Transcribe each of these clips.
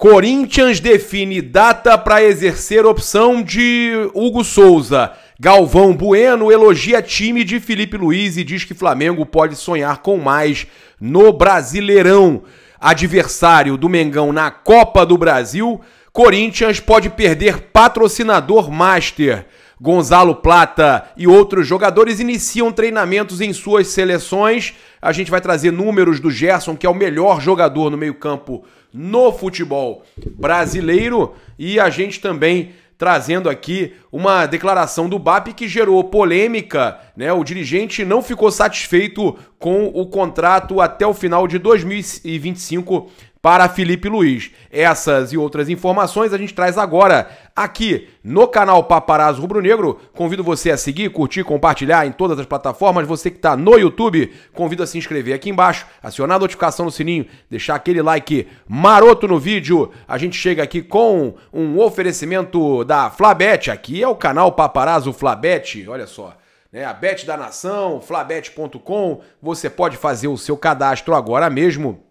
Corinthians define data para exercer opção de Hugo Souza. Galvão Bueno elogia time de Felipe Luiz e diz que Flamengo pode sonhar com mais no Brasileirão. Adversário do Mengão na Copa do Brasil, Corinthians pode perder patrocinador master. Gonzalo Plata e outros jogadores iniciam treinamentos em suas seleções. A gente vai trazer números do Gerson, que é o melhor jogador no meio-campo no futebol brasileiro e a gente também trazendo aqui uma declaração do BAP que gerou polêmica, né? O dirigente não ficou satisfeito com o contrato até o final de 2025 para Felipe Luiz. Essas e outras informações a gente traz agora aqui no canal Paparazzo Rubro Negro. Convido você a seguir, curtir, compartilhar em todas as plataformas. Você que está no YouTube, convido a se inscrever aqui embaixo, acionar a notificação no sininho, deixar aquele like maroto no vídeo. A gente chega aqui com um oferecimento da Flabete Aqui é o canal Paparazzo Flabete. Olha só. é a Bet da Nação, flabet.com, você pode fazer o seu cadastro agora mesmo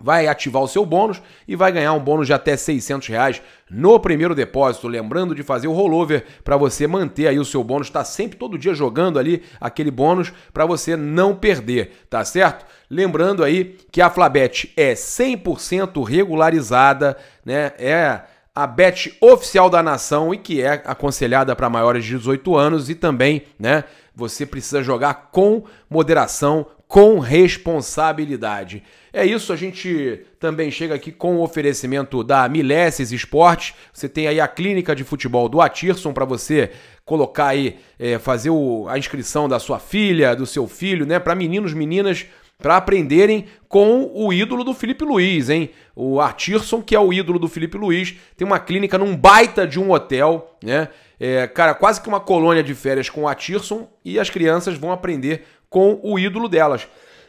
vai ativar o seu bônus e vai ganhar um bônus de até 600 reais no primeiro depósito. Lembrando de fazer o rollover para você manter aí o seu bônus, está sempre todo dia jogando ali aquele bônus para você não perder, tá certo? Lembrando aí que a Flabet é 100% regularizada, né? É a bet oficial da nação e que é aconselhada para maiores de 18 anos e também, né, você precisa jogar com moderação, com responsabilidade. É isso, a gente também chega aqui com o oferecimento da Mileses Esportes. Você tem aí a clínica de futebol do Atirson para você colocar aí, é, fazer o, a inscrição da sua filha, do seu filho, né? Para meninos, meninas, para aprenderem com o ídolo do Felipe Luiz, hein? O Atirson, que é o ídolo do Felipe Luiz, tem uma clínica num baita de um hotel, né? É, cara, quase que uma colônia de férias com o Atirson e as crianças vão aprender com o ídolo delas.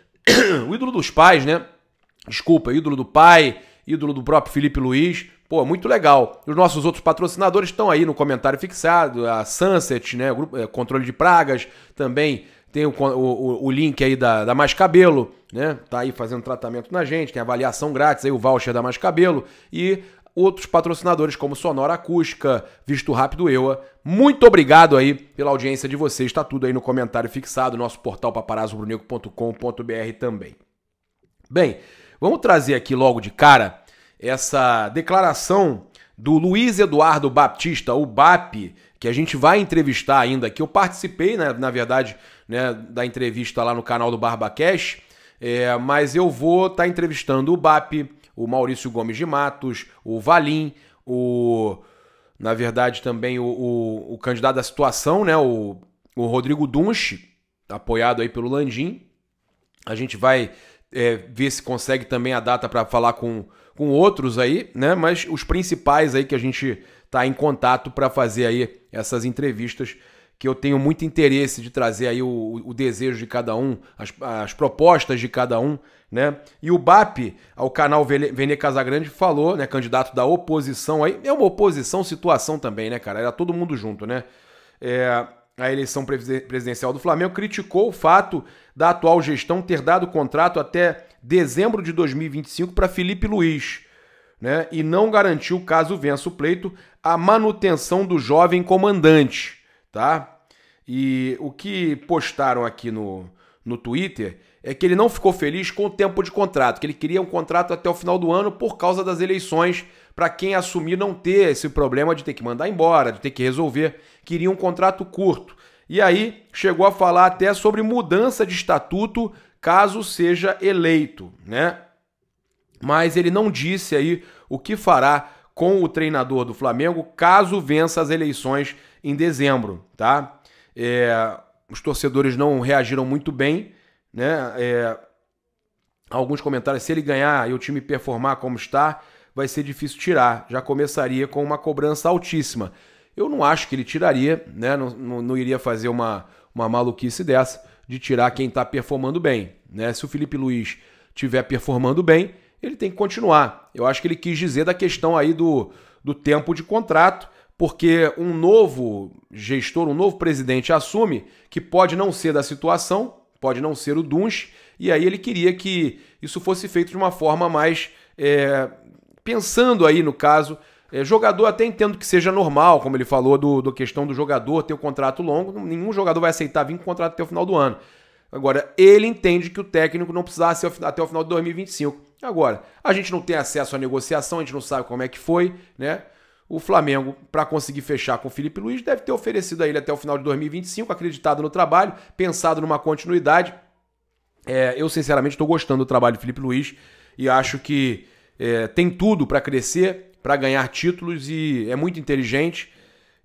o ídolo dos pais, né? Desculpa, ídolo do pai, ídolo do próprio Felipe Luiz. Pô, muito legal. Os nossos outros patrocinadores estão aí no comentário fixado. A Sunset, né? Grupo, é, controle de pragas. Também tem o, o, o link aí da, da Mais Cabelo, né? Tá aí fazendo tratamento na gente. Tem avaliação grátis aí, o voucher da Mais Cabelo. E outros patrocinadores como Sonora Acústica, Visto Rápido Eua. Muito obrigado aí pela audiência de vocês. Está tudo aí no comentário fixado, nosso portal paparazobrunego.com.br também. Bem, vamos trazer aqui logo de cara essa declaração do Luiz Eduardo Baptista, o BAP, que a gente vai entrevistar ainda, que eu participei, né, na verdade, né, da entrevista lá no canal do Barbacash, é, mas eu vou estar tá entrevistando o BAP o Maurício Gomes de Matos, o Valim, o. Na verdade, também o, o, o candidato da situação, né? O, o Rodrigo Dunche, apoiado aí pelo Landim. A gente vai é, ver se consegue também a data para falar com, com outros aí, né? Mas os principais aí que a gente está em contato para fazer aí essas entrevistas que eu tenho muito interesse de trazer aí o, o desejo de cada um, as, as, propostas de cada um, né? E o BAP, ao canal Vene Casagrande, falou, né, candidato da oposição aí, é uma oposição situação também, né, cara? Era todo mundo junto, né? É, a eleição presidencial do Flamengo criticou o fato da atual gestão ter dado contrato até dezembro de 2025 para Felipe Luiz, né? E não garantiu, caso vença o pleito, a manutenção do jovem comandante tá? E o que postaram aqui no, no Twitter é que ele não ficou feliz com o tempo de contrato, que ele queria um contrato até o final do ano por causa das eleições, para quem assumir não ter esse problema de ter que mandar embora, de ter que resolver, queria um contrato curto. E aí chegou a falar até sobre mudança de estatuto caso seja eleito, né? Mas ele não disse aí o que fará com o treinador do Flamengo caso vença as eleições em dezembro, tá? É, os torcedores não reagiram muito bem, né? É, alguns comentários, se ele ganhar e o time performar como está, vai ser difícil tirar. Já começaria com uma cobrança altíssima. Eu não acho que ele tiraria, né? Não, não, não iria fazer uma, uma maluquice dessa de tirar quem está performando bem, né? Se o Felipe Luiz tiver performando bem, ele tem que continuar. Eu acho que ele quis dizer da questão aí do, do tempo de contrato porque um novo gestor, um novo presidente assume que pode não ser da situação, pode não ser o Dunche, e aí ele queria que isso fosse feito de uma forma mais é, pensando aí no caso. É, jogador até entendo que seja normal, como ele falou, do, do questão do jogador ter o um contrato longo. Nenhum jogador vai aceitar vir com contrato até o final do ano. Agora, ele entende que o técnico não precisasse até o final de 2025. Agora, a gente não tem acesso à negociação, a gente não sabe como é que foi, né? o Flamengo, para conseguir fechar com o Felipe Luiz, deve ter oferecido a ele até o final de 2025, acreditado no trabalho, pensado numa continuidade. É, eu, sinceramente, estou gostando do trabalho do Felipe Luiz e acho que é, tem tudo para crescer, para ganhar títulos e é muito inteligente.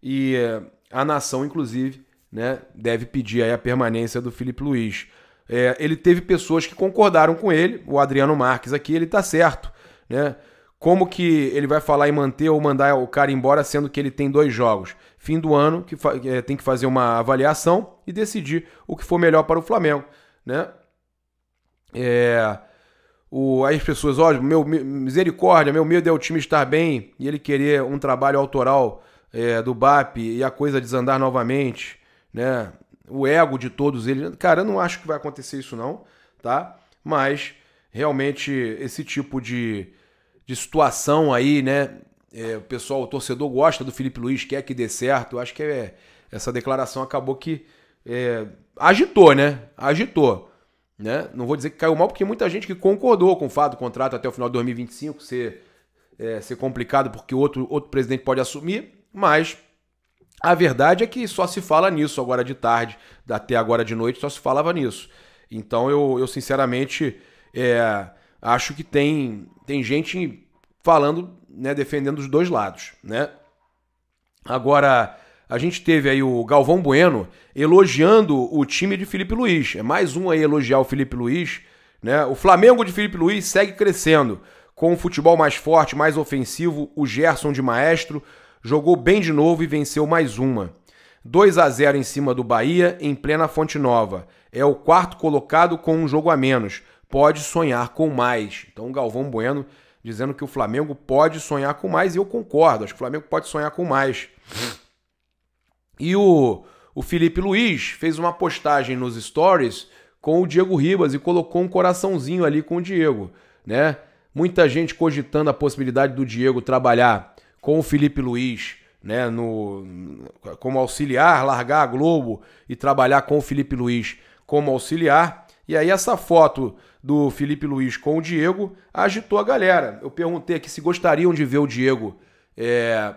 E é, a nação, inclusive, né, deve pedir a permanência do Felipe Luiz. É, ele teve pessoas que concordaram com ele, o Adriano Marques aqui, ele está certo. Né? como que ele vai falar em manter ou mandar o cara embora, sendo que ele tem dois jogos? Fim do ano, que eh, tem que fazer uma avaliação e decidir o que for melhor para o Flamengo, né? É, o, aí as pessoas, ó, meu, misericórdia, meu medo é o time estar bem e ele querer um trabalho autoral é, do BAP e a coisa desandar novamente, né? O ego de todos eles. Cara, eu não acho que vai acontecer isso não, tá? Mas realmente esse tipo de de situação aí, né? É, o pessoal, o torcedor gosta do Felipe Luiz, quer que dê certo. Eu acho que é, essa declaração acabou que é, agitou, né? Agitou. Né? Não vou dizer que caiu mal, porque muita gente que concordou com o fato do contrato até o final de 2025 ser, é, ser complicado, porque outro, outro presidente pode assumir, mas a verdade é que só se fala nisso agora de tarde, até agora de noite só se falava nisso. Então eu, eu sinceramente. É, acho que tem, tem gente falando, né, defendendo os dois lados, né? Agora, a gente teve aí o Galvão Bueno elogiando o time de Felipe Luiz. É mais um aí elogiar o Felipe Luiz, né? O Flamengo de Felipe Luiz segue crescendo, com o futebol mais forte, mais ofensivo, o Gerson de maestro jogou bem de novo e venceu mais uma. 2 a 0 em cima do Bahia, em plena Fonte Nova. É o quarto colocado com um jogo a menos pode sonhar com mais. Então, o Galvão Bueno dizendo que o Flamengo pode sonhar com mais, e eu concordo, acho que o Flamengo pode sonhar com mais. E o, o Felipe Luiz fez uma postagem nos stories com o Diego Ribas e colocou um coraçãozinho ali com o Diego, né? Muita gente cogitando a possibilidade do Diego trabalhar com o Felipe Luiz, né, no como auxiliar, largar a Globo e trabalhar com o Felipe Luiz como auxiliar. E aí essa foto do Felipe Luiz com o Diego agitou a galera. Eu perguntei aqui se gostariam de ver o Diego é,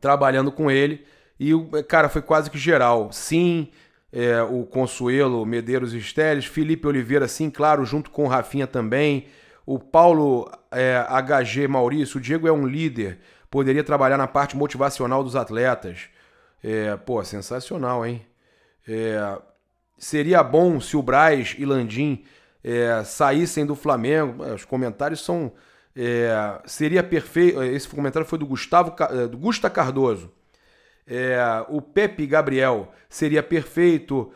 trabalhando com ele. E, cara, foi quase que geral. Sim, é, o Consuelo, Medeiros Estéreis, Felipe Oliveira, sim, claro, junto com o Rafinha também. O Paulo é, HG Maurício, o Diego é um líder, poderia trabalhar na parte motivacional dos atletas. É, pô, sensacional, hein? É, Seria bom se o Braz e Landim é, saíssem do Flamengo. É, os comentários são. É, seria perfeito. É, esse comentário foi do Gustavo é, do Gusta Cardoso. É, o Pepe Gabriel seria perfeito.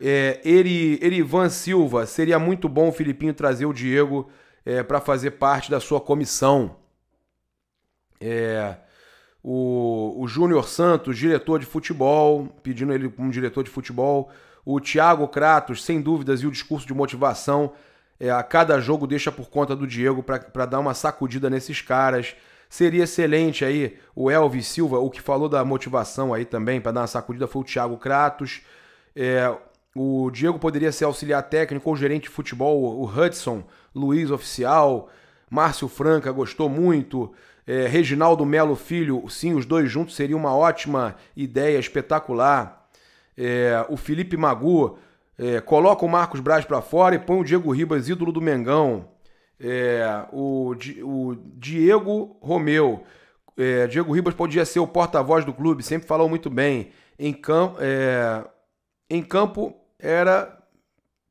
É, Eri, Erivan Silva seria muito bom o Filipinho trazer o Diego é, para fazer parte da sua comissão. o o Júnior Santos, diretor de futebol, pedindo ele como diretor de futebol. O Thiago Kratos, sem dúvidas, e o discurso de motivação é, a cada jogo deixa por conta do Diego para dar uma sacudida nesses caras. Seria excelente aí o Elvis Silva, o que falou da motivação aí também para dar uma sacudida foi o Thiago Kratos. É, o Diego poderia ser auxiliar técnico ou gerente de futebol, o Hudson, Luiz Oficial, Márcio Franca gostou muito, é, Reginaldo Melo Filho, sim, os dois juntos seria uma ótima ideia, espetacular é, o Felipe Magu é, coloca o Marcos Braz para fora e põe o Diego Ribas, ídolo do Mengão. É, o, o, Diego Romeu. É, Diego Ribas podia ser o porta-voz do clube, sempre falou muito bem. Em, cam é, em campo era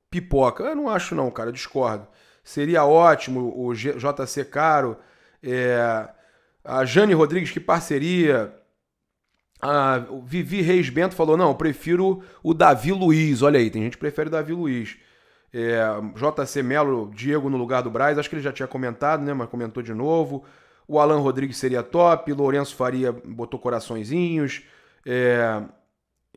pipoca. Eu não acho, não, cara, discordo. Seria ótimo o JC Caro. É, a Jane Rodrigues, que parceria. A ah, Vivi Reis Bento falou: não, eu prefiro o Davi Luiz. Olha aí, tem gente que prefere o Davi Luiz. É, JC Melo, Diego no lugar do Braz, acho que ele já tinha comentado, né? Mas comentou de novo. O Alan Rodrigues seria top, Lourenço Faria botou coraçõezinhos. É,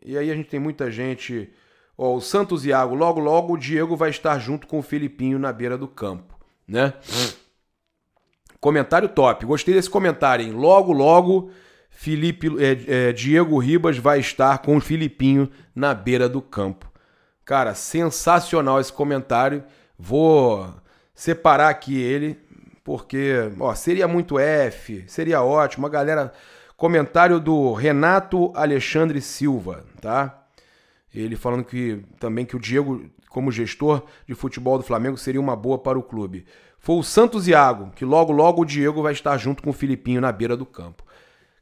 e aí a gente tem muita gente. Ó, o Santos Iago, logo, logo o Diego vai estar junto com o Filipinho na beira do campo, né? Comentário top. Gostei desse comentário, hein? Logo, logo Felipe, é, é, Diego Ribas vai estar com o Filipinho na beira do campo. Cara, sensacional esse comentário. Vou separar aqui ele, porque ó, seria muito F, seria ótimo. A galera. Comentário do Renato Alexandre Silva, tá? Ele falando que também que o Diego, como gestor de futebol do Flamengo, seria uma boa para o clube. Foi o Santos Iago, que logo logo o Diego vai estar junto com o Filipinho na beira do campo.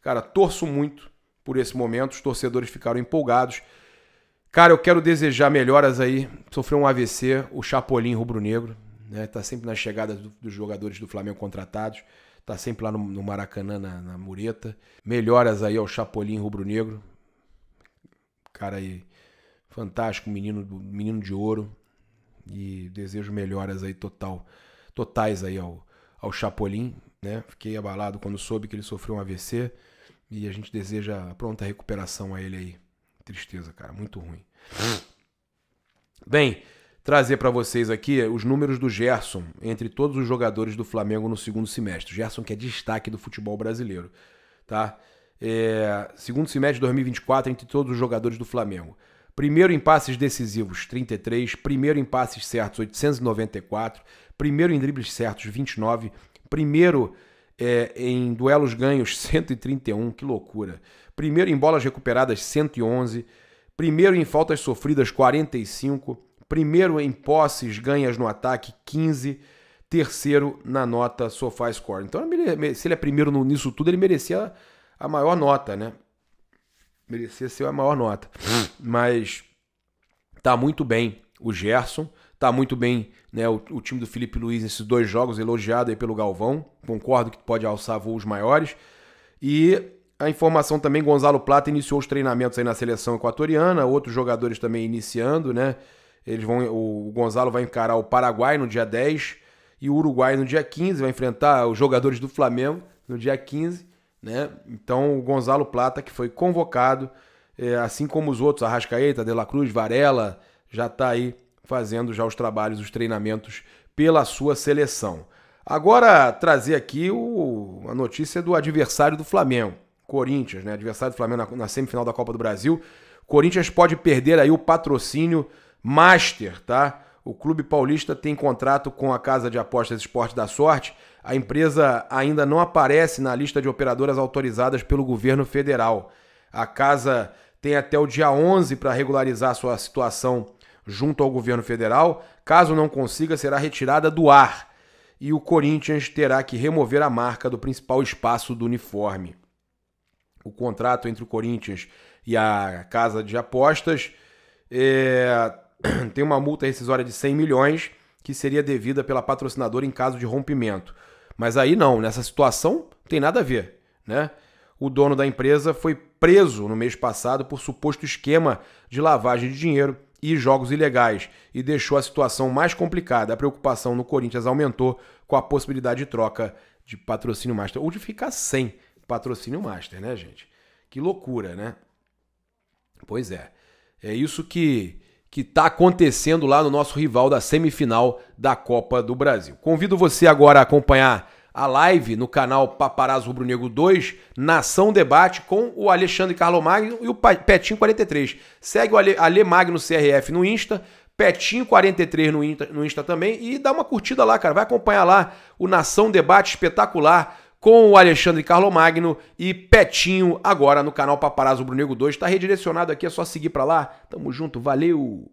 Cara, torço muito por esse momento, os torcedores ficaram empolgados. Cara, eu quero desejar melhoras aí. Sofreu um AVC, o Chapolin rubro-negro, né? Tá sempre na chegada do, dos jogadores do Flamengo contratados. Tá sempre lá no, no Maracanã, na, na, mureta. Melhoras aí ao Chapolin rubro-negro. Cara aí, fantástico, menino, menino de ouro. E desejo melhoras aí total, totais aí ao, ao Chapolin né? Fiquei abalado quando soube que ele sofreu um AVC e a gente deseja pronta recuperação a ele aí. Tristeza, cara, muito ruim. Bem, trazer para vocês aqui os números do Gerson entre todos os jogadores do Flamengo no segundo semestre. Gerson que é destaque do futebol brasileiro, tá? É, segundo semestre de 2024 entre todos os jogadores do Flamengo. Primeiro em passes decisivos, 33. Primeiro em passes certos, 894. Primeiro em dribles certos, 29. Primeiro é, em duelos ganhos, 131, que loucura. Primeiro em bolas recuperadas, 111. Primeiro em faltas sofridas, 45. Primeiro em posses ganhas no ataque, 15. Terceiro na nota SofaScore. Então, se ele é primeiro nisso tudo, ele merecia a maior nota, né? Merecia ser a maior nota. Mas tá muito bem o Gerson. Tá muito bem né, o, o, time do Felipe Luiz nesses dois jogos, elogiado aí pelo Galvão. Concordo que pode alçar voos maiores. E a informação também, Gonzalo Plata iniciou os treinamentos aí na seleção equatoriana, outros jogadores também iniciando, né? Eles vão, o Gonzalo vai encarar o Paraguai no dia 10 e o Uruguai no dia 15, vai enfrentar os jogadores do Flamengo no dia 15, né? Então o Gonzalo Plata, que foi convocado, é, assim como os outros, Arrascaeta, De La Cruz, Varela, já está aí fazendo já os trabalhos, os treinamentos pela sua seleção. Agora trazer aqui o, a notícia do adversário do Flamengo, Corinthians, né? Adversário do Flamengo na, na semifinal da Copa do Brasil. Corinthians pode perder aí o patrocínio Master, tá? O clube paulista tem contrato com a Casa de Apostas Esporte da Sorte. A empresa ainda não aparece na lista de operadoras autorizadas pelo governo federal. A casa tem até o dia 11 para regularizar sua situação junto ao governo federal. Caso não consiga, será retirada do ar e o Corinthians terá que remover a marca do principal espaço do uniforme. O contrato entre o Corinthians e a Casa de Apostas é, tem uma multa rescisória de 100 milhões que seria devida pela patrocinadora em caso de rompimento. Mas aí não, nessa situação tem nada a ver, né? O dono da empresa foi preso no mês passado por suposto esquema de lavagem de dinheiro e jogos ilegais e deixou a situação mais complicada. A preocupação no Corinthians aumentou com a possibilidade de troca de patrocínio master ou de ficar sem patrocínio master, né, gente? Que loucura, né? Pois é. É isso que que tá acontecendo lá no nosso rival da semifinal da Copa do Brasil. Convido você agora a acompanhar a live no canal Paparazzo Rubro Negro 2, Nação Debate, com o Alexandre Carlo Magno e o Petinho 43. Segue o Ale, Ale Magno CRF no Insta, Petinho43 no Insta, no Insta também. E dá uma curtida lá, cara. Vai acompanhar lá o Nação Debate espetacular com o Alexandre Carlo Magno e Petinho agora no canal Paparazzo Negro 2. Está redirecionado aqui, é só seguir para lá. Tamo junto, valeu!